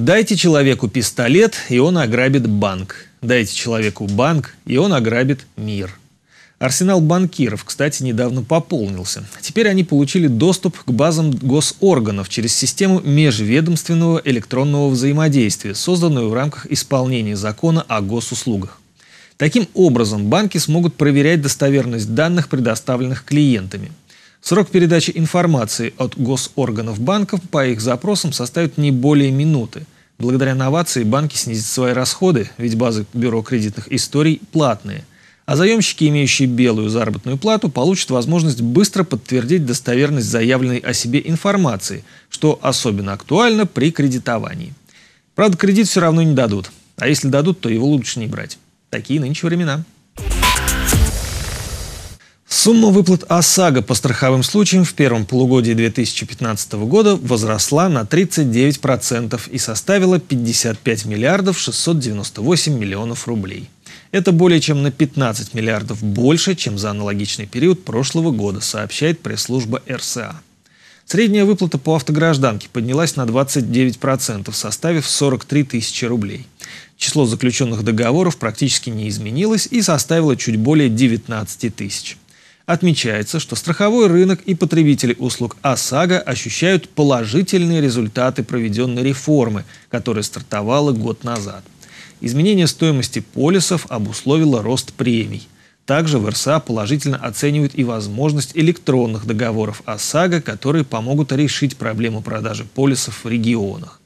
Дайте человеку пистолет, и он ограбит банк. Дайте человеку банк, и он ограбит мир. Арсенал банкиров, кстати, недавно пополнился. Теперь они получили доступ к базам госорганов через систему межведомственного электронного взаимодействия, созданную в рамках исполнения закона о госуслугах. Таким образом, банки смогут проверять достоверность данных, предоставленных клиентами. Срок передачи информации от госорганов банков по их запросам составит не более минуты. Благодаря новации банки снизят свои расходы, ведь базы бюро кредитных историй платные. А заемщики, имеющие белую заработную плату, получат возможность быстро подтвердить достоверность заявленной о себе информации, что особенно актуально при кредитовании. Правда, кредит все равно не дадут. А если дадут, то его лучше не брать. Такие нынче времена. Сумма выплат ОСАГО по страховым случаям в первом полугодии 2015 года возросла на 39% и составила 55 миллиардов 698 миллионов рублей. Это более чем на 15 миллиардов больше, чем за аналогичный период прошлого года, сообщает пресс-служба РСА. Средняя выплата по автогражданке поднялась на 29%, составив 43 тысячи рублей. Число заключенных договоров практически не изменилось и составило чуть более 19 тысяч. Отмечается, что страховой рынок и потребители услуг ОСАГО ощущают положительные результаты проведенной реформы, которая стартовала год назад. Изменение стоимости полисов обусловило рост премий. Также в РСА положительно оценивают и возможность электронных договоров ОСАГО, которые помогут решить проблему продажи полисов в регионах.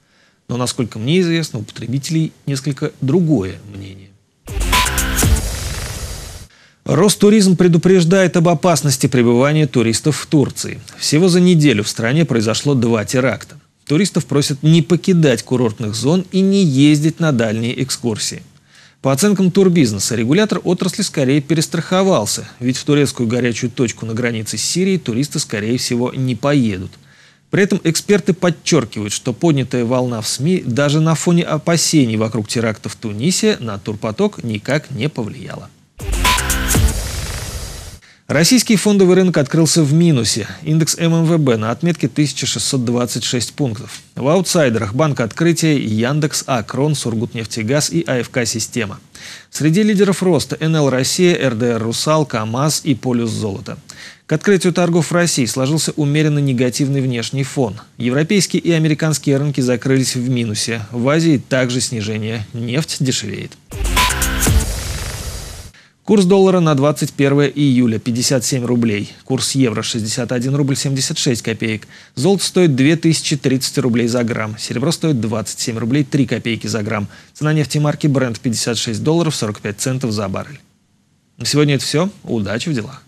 Но, насколько мне известно, у потребителей несколько другое мнение. Ростуризм предупреждает об опасности пребывания туристов в Турции. Всего за неделю в стране произошло два теракта. Туристов просят не покидать курортных зон и не ездить на дальние экскурсии. По оценкам турбизнеса, регулятор отрасли скорее перестраховался, ведь в турецкую горячую точку на границе с Сирией туристы, скорее всего, не поедут. При этом эксперты подчеркивают, что поднятая волна в СМИ даже на фоне опасений вокруг терактов в Тунисе на турпоток никак не повлияла. Российский фондовый рынок открылся в минусе. Индекс ММВБ на отметке 1626 пунктов. В аутсайдерах Банк Открытия, Яндекс, Акрон, Сургутнефтегаз и АФК «Система». Среди лидеров роста НЛ «Россия», РДР «Русал», КАМАЗ и «Полюс Золото». К открытию торгов в России сложился умеренно негативный внешний фон. Европейские и американские рынки закрылись в минусе. В Азии также снижение. Нефть дешевеет. Курс доллара на 21 июля 57 рублей. Курс евро 61 рубль 76 копеек. Золото стоит 2030 рублей за грамм. Серебро стоит 27 рублей 3 копейки за грамм. Цена нефти марки Brent 56 долларов 45 центов за баррель. На сегодня это все. Удачи в делах.